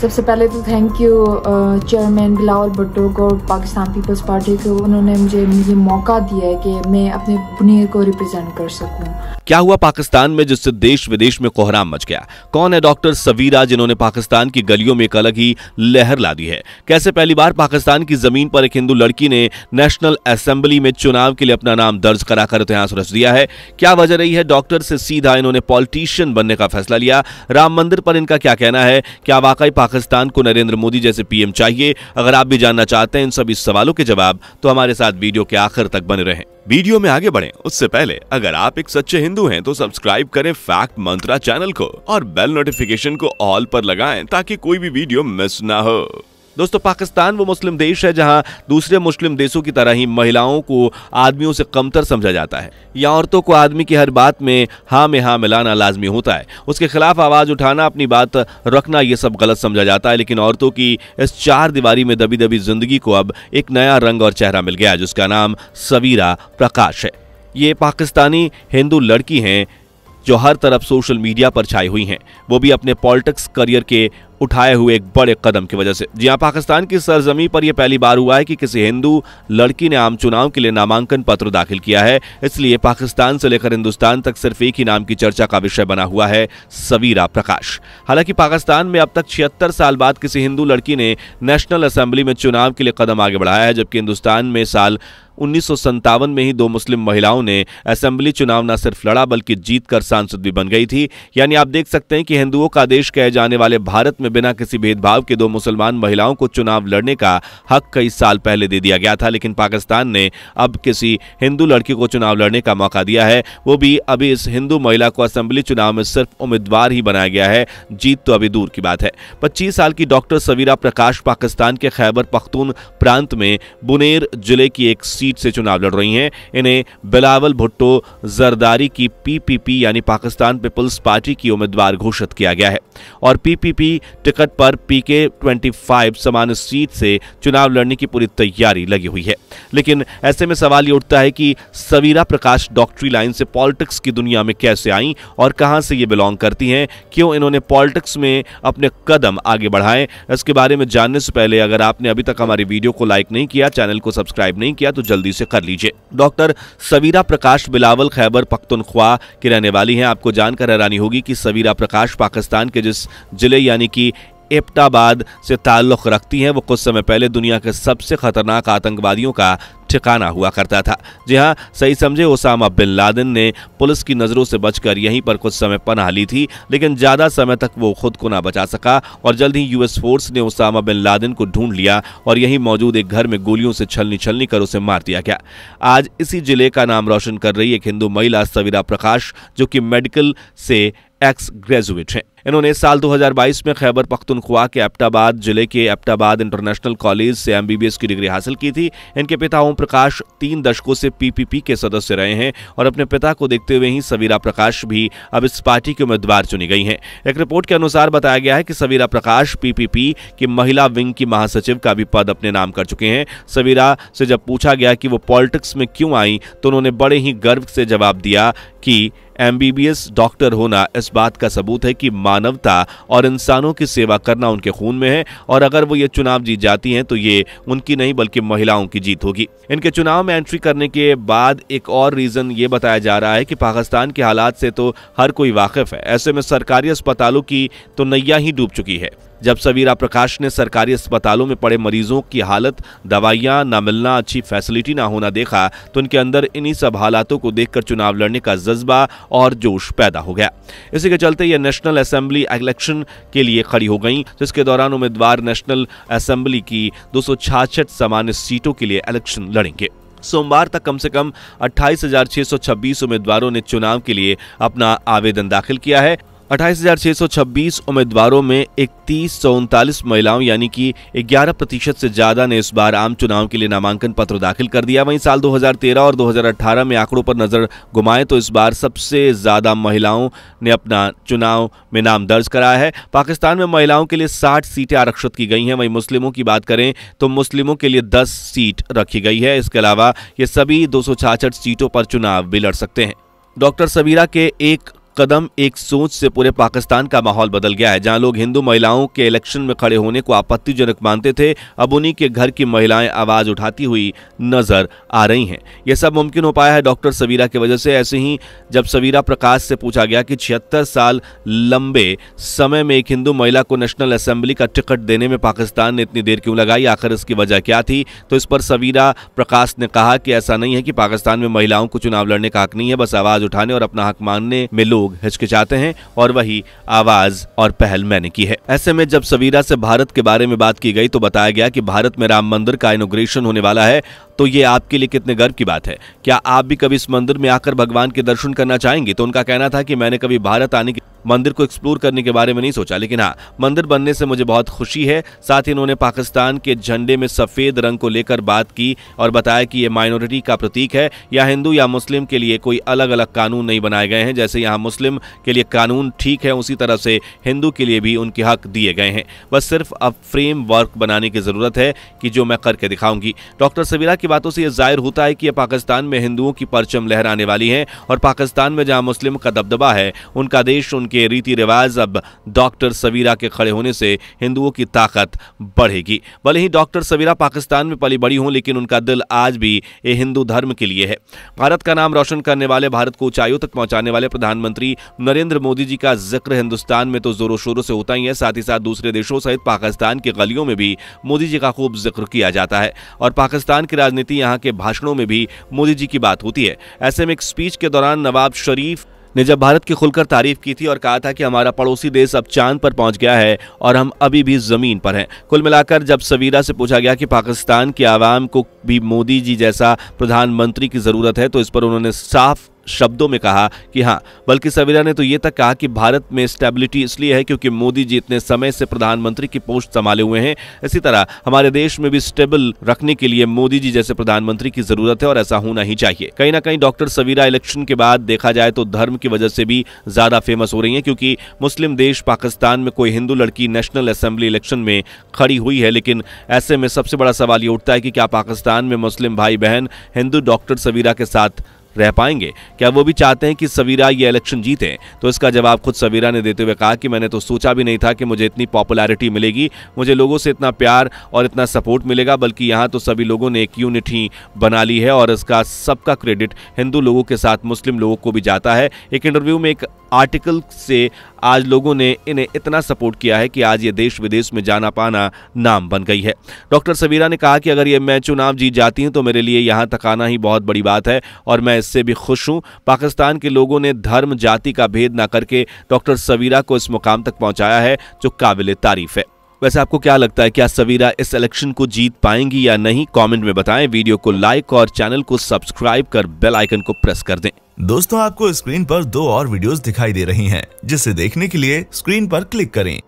सबसे पहले तो thank you chairman Bilawal Bhutto को पाकिस्तान पीपल्स पार्टी को उन्होंने मुझे ये मौका दिया है कि मैं अपने बुनेर को रिप्रेजेंट कर सकूं क्या हुआ पाकिस्तान में जिससे देश विदेश में कोहराम मच गया कौन है डॉक्टर सवीरा जिन्होंने पाकिस्तान की गलियों में एक अलग ही लहर ला दी है कैसे पहली बार पाकिस्तान की जमीन पर एक हिंदू लड़की ने नेशनल असेंबली में चुनाव के लिए अपना नाम दर्ज कराकर इतिहास रच दिया है क्या वजह रही है डॉक्टर से सीधा इन्होंने पॉलिटिशियन बनने का फैसला लिया राम मंदिर पर इनका क्या कहना है क्या वाकई पाकिस्तान को नरेंद्र मोदी जैसे पीएम चाहिए अगर आप भी जानना चाहते हैं इन सभी सवालों के जवाब तो हमारे साथ वीडियो के आखिर तक बने रहें वीडियो में आगे बढ़े उससे पहले अगर आप एक सच्चे हिंदू हैं तो सब्सक्राइब करें फैक्ट मंत्रा चैनल को और बेल नोटिफिकेशन को ऑल पर लगाएं ताकि कोई भी वीडियो मिस ना हो दोस्तों पाकिस्तान वो मुस्लिम देश है जहां दूसरे मुस्लिम देशों की तरह ही महिलाओं को आदमियों से कमतर समझा जाता है या औरतों को आदमी की हर बात में हाँ में हाँ मिलाना लाजमी होता है उसके खिलाफ आवाज़ उठाना अपनी बात रखना यह सब गलत समझा जाता है लेकिन औरतों की इस चार दीवारी में दबी दबी जिंदगी को अब एक नया रंग और चेहरा मिल गया जिसका नाम सवीरा प्रकाश है ये पाकिस्तानी हिंदू लड़की हैं जो हर तरफ सोशल मीडिया पर छाई हुई हैं वो भी अपने पॉलिटिक्स करियर के उठाए हुए एक बड़े कदम की वजह से जी हाँ पाकिस्तान की सरजमी पर यह पहली बार हुआ है कि किसी हिंदू लड़की ने आम चुनाव के लिए नामांकन पत्र दाखिल किया है इसलिए पाकिस्तान से लेकर हिंदुस्तान तक सिर्फ एक ही नाम की चर्चा का विषय बना हुआ है सवीरा प्रकाश हालांकि पाकिस्तान में अब तक छिहत्तर साल बाद किसी हिंदू लड़की ने नेशनल असेंबली में चुनाव के लिए कदम आगे बढ़ाया है जबकि हिंदुस्तान में साल उन्नीस में ही दो मुस्लिम महिलाओं ने असेंबली चुनाव न सिर्फ लड़ा बल्कि जीत कर सांसद भी बन गई थी यानी आप देख सकते हैं कि हिंदुओं का देश कहे जाने वाले भारत में में बिना किसी भेदभाव के दो मुसलमान महिलाओं को चुनाव लड़ने का हक कई साल पहले दे दिया गया था लेकिन पाकिस्तान ने अब किसी हिंदू लड़की को चुनाव लड़ने का मौका दिया है वो भी अभी इस हिंदू महिला को असेंबली चुनाव में सिर्फ उम्मीदवार ही बनाया गया है जीत तो अभी दूर की बात है पच्चीस साल की डॉक्टर सवीरा प्रकाश पाकिस्तान के खैबर पख्तून प्रांत में बुनेर जिले की एक सीट से चुनाव लड़ रही हैं इन्हें बिलावल भुट्टो जरदारी की पीपीपी यानी पाकिस्तान पीपल्स पार्टी की उम्मीदवार घोषित किया गया है और पीपीपी टिकट पर पीके 25 समान सीट से चुनाव लड़ने की पूरी तैयारी लगी हुई है लेकिन ऐसे में सवाल ये उठता है कि सवीरा प्रकाश डॉक्टरी लाइन से पॉलिटिक्स की दुनिया में कैसे आई और कहां से ये बिलोंग करती हैं क्यों इन्होंने पॉलिटिक्स में अपने कदम आगे बढ़ाए इसके बारे में जानने से पहले अगर आपने अभी तक हमारी वीडियो को लाइक नहीं किया चैनल को सब्सक्राइब नहीं किया तो जल्दी से कर लीजिए डॉक्टर सवीरा प्रकाश बिलावल खैबर पख्तनख्वा की रहने वाली हैं आपको जानकर हैरानी होगी कि सवीरा प्रकाश पाकिस्तान के जिस जिले यानी कि एबटाबाद से ताल्लुक रखती हैं वो कुछ समय पहले दुनिया के सबसे खतरनाक आतंकवादियों का ठिकाना हुआ करता था जी हाँ सही समझे ओसामा बिन लादेन ने पुलिस की नज़रों से बचकर यहीं पर कुछ समय पनाह ली थी लेकिन ज़्यादा समय तक वो खुद को ना बचा सका और जल्द ही यूएस फोर्स ने ओसामा बिन लादेन को ढूंढ लिया और यहीं मौजूद एक घर में गोलियों से छलनी छलनी कर उसे मार दिया गया आज इसी जिले का नाम रोशन कर रही एक हिंदू महिला सविरा प्रकाश जो कि मेडिकल से एक्स ग्रेजुएट हैं इन्होंने साल 2022 में खैबर पख्तनख्वा के एबटाबाद जिले के एबटाबाद इंटरनेशनल कॉलेज से एमबीबीएस की डिग्री हासिल की थी इनके पिता ओम प्रकाश तीन दशकों से पीपीपी के सदस्य रहे हैं और अपने पिता को देखते हुए ही सवीरा प्रकाश भी अब इस पार्टी की उम्मीदवार चुनी गई हैं एक रिपोर्ट के अनुसार बताया गया है कि सवीरा प्रकाश पीपीपी की महिला विंग की महासचिव का भी पद अपने नाम कर चुके हैं सवीरा से जब पूछा गया कि वो पॉलिटिक्स में क्यों आई तो उन्होंने बड़े ही गर्व से जवाब दिया कि एमबीबीएस डॉक्टर होना इस बात का सबूत है कि मानवता और इंसानों की सेवा करना उनके खून में है और अगर वो ये चुनाव जीत जाती हैं तो ये उनकी नहीं बल्कि महिलाओं की जीत होगी इनके चुनाव में एंट्री करने के बाद एक और रीजन ये बताया जा रहा है कि पाकिस्तान के हालात से तो हर कोई वाकिफ है ऐसे में सरकारी अस्पतालों की तो नैया ही डूब चुकी है जब सवीरा प्रकाश ने सरकारी अस्पतालों में पड़े मरीजों की हालत दवाइयां न मिलना अच्छी फैसिलिटी ना होना देखा तो उनके अंदर इन्हीं सब हालातों को देखकर चुनाव लड़ने का जज्बा और जोश पैदा हो गया इसी के चलते यह नेशनल असेंबली इलेक्शन के लिए खड़ी हो गई जिसके दौरान उम्मीदवार नेशनल असेंबली की दो सामान्य सीटों के लिए इलेक्शन लड़ेंगे सोमवार तक कम से कम 28,626 उम्मीदवारों ने चुनाव के लिए अपना आवेदन दाखिल किया है अट्ठाईस उम्मीदवारों में इकतीस सौ महिलाओं यानी कि 11 प्रतिशत से ज्यादा ने इस बार आम चुनाव के लिए नामांकन पत्र दाखिल कर दिया वहीं साल 2013 और 2018 में आंकड़ों पर नजर घुमाए तो इस बार सबसे ज्यादा महिलाओं ने अपना चुनाव में नाम दर्ज कराया है पाकिस्तान में महिलाओं के लिए साठ सीटें आरक्षित की गई हैं वहीं मुस्लिमों की बात करें तो मुस्लिमों के लिए दस सीट रखी गई है इसके अलावा ये सभी दो सीटों पर चुनाव भी लड़ सकते हैं डॉक्टर सबीरा के एक कदम एक सोच से पूरे पाकिस्तान का माहौल बदल गया है जहां लोग हिंदू महिलाओं के इलेक्शन में खड़े होने को आपत्तिजनक मानते थे अब उन्हीं के घर की महिलाएं आवाज उठाती हुई नजर आ रही हैं यह सब मुमकिन हो पाया है डॉक्टर सवीरा की वजह से ऐसे ही जब सवीरा प्रकाश से पूछा गया कि छिहत्तर साल लंबे समय में एक हिंदू महिला को नेशनल असेंबली का टिकट देने में पाकिस्तान ने इतनी देर क्यों लगाई आखिर इसकी वजह क्या थी तो इस पर सवीरा प्रकाश ने कहा कि ऐसा नहीं है कि पाकिस्तान में महिलाओं को चुनाव लड़ने का हक नहीं है बस आवाज उठाने और अपना हक मानने में लोग लोग हिचकिचाते हैं और वही आवाज और पहल मैंने की है ऐसे में जब सवीरा से भारत के बारे में बात की गई तो बताया गया कि भारत में राम मंदिर का इनोग्रेशन होने वाला है तो ये आपके लिए कितने गर्व की बात है क्या आप भी कभी इस मंदिर में आकर भगवान के दर्शन करना चाहेंगे तो उनका कहना था कि मैंने कभी भारत आने की मंदिर को एक्सप्लोर करने के बारे में नहीं सोचा लेकिन हाँ मंदिर बनने से मुझे बहुत खुशी है साथ ही इन्होंने पाकिस्तान के झंडे में सफ़ेद रंग को लेकर बात की और बताया कि ये माइनॉरिटी का प्रतीक है या हिंदू या मुस्लिम के लिए कोई अलग अलग कानून नहीं बनाए गए हैं जैसे यहाँ मुस्लिम के लिए कानून ठीक है उसी तरह से हिंदू के लिए भी उनके हक दिए गए हैं बस सिर्फ अब फ्रेम वर्क बनाने की ज़रूरत है कि जो मैं करके दिखाऊंगी डॉक्टर सबीरा की बातों से यह जाहिर होता है कि यह पाकिस्तान में हिंदुओं की परचम लहराने वाली है और पाकिस्तान में जहाँ मुस्लिम का दबदबा है उनका देश उनके रीति रिवाज अब डॉक्टर सवीरा के खड़े होने से हिंदुओं की ताकत बढ़ेगी भले ही डॉक्टर सवीरा पाकिस्तान में पली बड़ी हों लेकिन उनका दिल आज भी ये हिंदू धर्म के लिए है भारत का नाम रोशन करने वाले भारत को ऊंचाइयों तक पहुंचाने वाले प्रधानमंत्री नरेंद्र मोदी जी का जिक्र हिंदुस्तान में तो जोरों शोरों से होता ही है साथ ही साथ दूसरे देशों सहित पाकिस्तान की गलियों में भी मोदी जी का खूब जिक्र किया जाता है और पाकिस्तान की राजनीति यहाँ के भाषणों में भी मोदी जी की बात होती है ऐसे में एक स्पीच के दौरान नवाब शरीफ ने जब भारत की खुलकर तारीफ की थी और कहा था कि हमारा पड़ोसी देश अब चांद पर पहुंच गया है और हम अभी भी जमीन पर हैं कुल मिलाकर जब सवीरा से पूछा गया कि पाकिस्तान की आवाम को भी मोदी जी जैसा प्रधानमंत्री की ज़रूरत है तो इस पर उन्होंने साफ शब्दों में कहा कि हाँ बल्कि सवेरा ने तो ये तक कहा कि भारत में स्टेबिलिटी इसलिए है क्योंकि मोदी जी इतने समय से प्रधानमंत्री की पोस्ट संभाले हुए हैं इसी तरह हमारे देश में भी स्टेबल रखने के लिए मोदी जी जैसे प्रधानमंत्री की जरूरत है और ऐसा होना ही चाहिए कहीं ना कहीं डॉक्टर सवीरा इलेक्शन के बाद देखा जाए तो धर्म की वजह से भी ज्यादा फेमस हो रही है क्योंकि मुस्लिम देश पाकिस्तान में कोई हिंदू लड़की नेशनल असेंबली इलेक्शन में खड़ी हुई है लेकिन ऐसे में सबसे बड़ा सवाल ये उठता है कि क्या पाकिस्तान में मुस्लिम भाई बहन हिंदू डॉक्टर सवीरा के साथ रह पाएंगे क्या वो भी चाहते हैं कि सवीरा ये इलेक्शन जीते तो इसका जवाब खुद सवीरा ने देते हुए कहा कि मैंने तो सोचा भी नहीं था कि मुझे इतनी पॉपुलैरिटी मिलेगी मुझे लोगों से इतना प्यार और इतना सपोर्ट मिलेगा बल्कि यहाँ तो सभी लोगों ने एक यूनिट ही बना ली है और इसका सबका क्रेडिट हिंदू लोगों के साथ मुस्लिम लोगों को भी जाता है एक इंटरव्यू में एक आर्टिकल से आज लोगों ने इन्हें इतना सपोर्ट किया है कि आज ये देश विदेश में जाना पाना नाम बन गई है डॉक्टर सवीरा ने कहा कि अगर ये मैं चुनाव जीत जाती हूँ तो मेरे लिए यहाँ तक आना ही बहुत बड़ी बात है और मैं इससे भी खुश हूँ पाकिस्तान के लोगों ने धर्म जाति का भेद ना करके डॉक्टर सवीरा को इस मुकाम तक पहुँचाया है जो काबिल तारीफ है वैसे आपको क्या लगता है क्या सवीरा इस इलेक्शन को जीत पाएंगी या नहीं कमेंट में बताएं वीडियो को लाइक और चैनल को सब्सक्राइब कर बेल आइकन को प्रेस कर दें दोस्तों आपको स्क्रीन पर दो और वीडियोस दिखाई दे रही हैं जिसे देखने के लिए स्क्रीन पर क्लिक करें